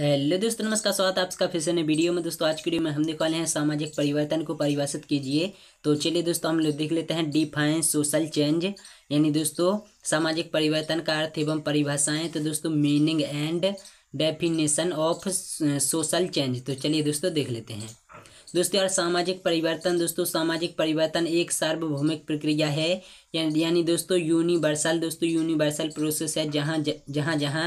hello दोस्तों नमस्कार स्वागत है आपका फिर से नए वीडियो में दोस्तों आज की वीडियो में हम देख हैं सामाजिक परिवर्तन को परिभाषित कीजिए तो चलिए दोस्तों हम लोग देख लेते हैं डिफाइन सोशल चेंज यानी दोस्तों सामाजिक परिवर्तन का अर्थ एवं परिभाषाएं तो दोस्तों meaning and definition of social change तो चलिए दोस्तों देख लेते हैं दोस्तों यार सामाजिक परिवर्तन दोस्तों सामाजिक परिवर्तन एक सार्वभौमिक प्रक्रिया है यानी दोस्तों यूनिवर्सल दोस्तों यूनिवर्सल प्रोसेस है जहाँ जहाँ जहाँ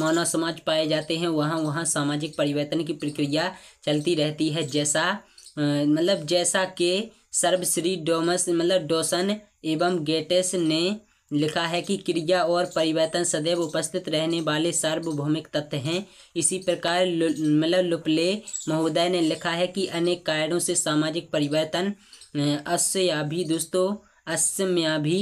मानव समाज पाए जाते हैं वहाँ वहाँ सामाजिक परिवर्तन की प्रक्रिया चलती रहती है जैसा मतलब जैसा कि सर्वश्री डोमस मतलब डोसन एवं गेटेस ने लिखा है कि क्रिया और परिवर्तन सदैव उपस्थित रहने वाले सार्वभौमिक तत्व हैं इसी प्रकार मतलब लुपले महोदय ने लिखा है कि अनेक कारणों से सामाजिक परिवर्तन अस्य या भी दोस्तों अस्यम्या भी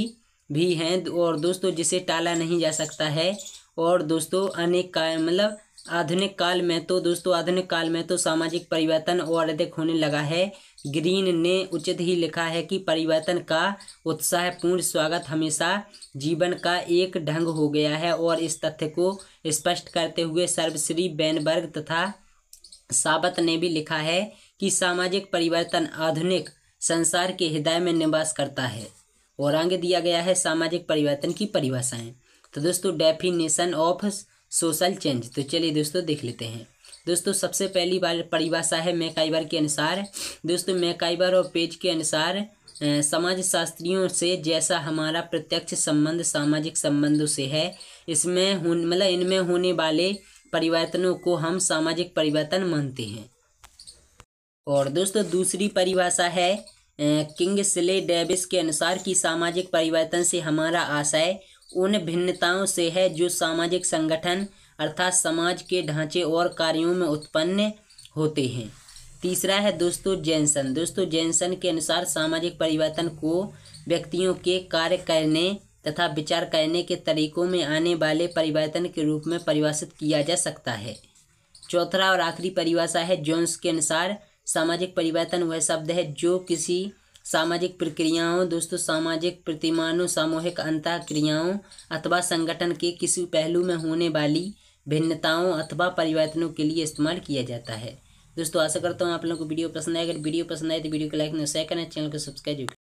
भी हैं और दोस्तों जिसे टाला नहीं जा सकता है और दोस्तों अनेक मतलब आधुनिक काल में तो दोस्तों आधुनिक काल में तो सामाजिक परिवर्तन और अधिक होने लगा है ग्रीन ने उचित ही लिखा है कि परिवर्तन का उत्साहपूर्ण स्वागत हमेशा जीवन का एक ढंग हो गया है और इस तथ्य को स्पष्ट करते हुए सर्वश्री बैनबर्ग तथा साबत ने भी लिखा है कि सामाजिक परिवर्तन आधुनिक संसार के हृदय में निवास करता है और आगे दिया गया है सामाजिक परिवर्तन की परिभाषाएं तो दोस्तों डेफिनेशन ऑफ सोशल चेंज तो चलिए दोस्तों देख लेते हैं दोस्तों सबसे पहली बार परिभाषा है मैकाइबर के अनुसार दोस्तों मैकाइबर और पेज के अनुसार समाज शास्त्रियों से जैसा हमारा प्रत्यक्ष संबंध सामाजिक संबंधों से है इसमें मतलब इनमें होने वाले परिवर्तनों को हम सामाजिक परिवर्तन मानते हैं और दोस्तों दूसरी परिभाषा है किंग स्ले डेविस के अनुसार कि सामाजिक परिवर्तन से हमारा आशय उन भिन्नताओं से है जो सामाजिक संगठन अर्थात समाज के ढांचे और कार्यों में उत्पन्न होते हैं तीसरा है दोस्तों जैनसन दोस्तों जैनसन के अनुसार सामाजिक परिवर्तन को व्यक्तियों के कार्य करने तथा विचार करने के तरीकों में आने वाले परिवर्तन के रूप में परिभाषित किया जा सकता है चौथा और आखिरी परिभाषा है जोन्स के अनुसार सामाजिक परिवर्तन वह शब्द है जो किसी सामाजिक प्रक्रियाओं दोस्तों सामाजिक प्रतिमानों सामूहिक अंत क्रियाओं अथवा संगठन के किसी पहलू में होने वाली भिन्नताओं अथवा परिवर्तनों के लिए इस्तेमाल किया जाता है दोस्तों आशा करता हूँ आप लोगों को वीडियो पसंद आए अगर वीडियो पसंद आए तो वीडियो को लाइक ना शेयर करें चैनल को सब्सक्राइब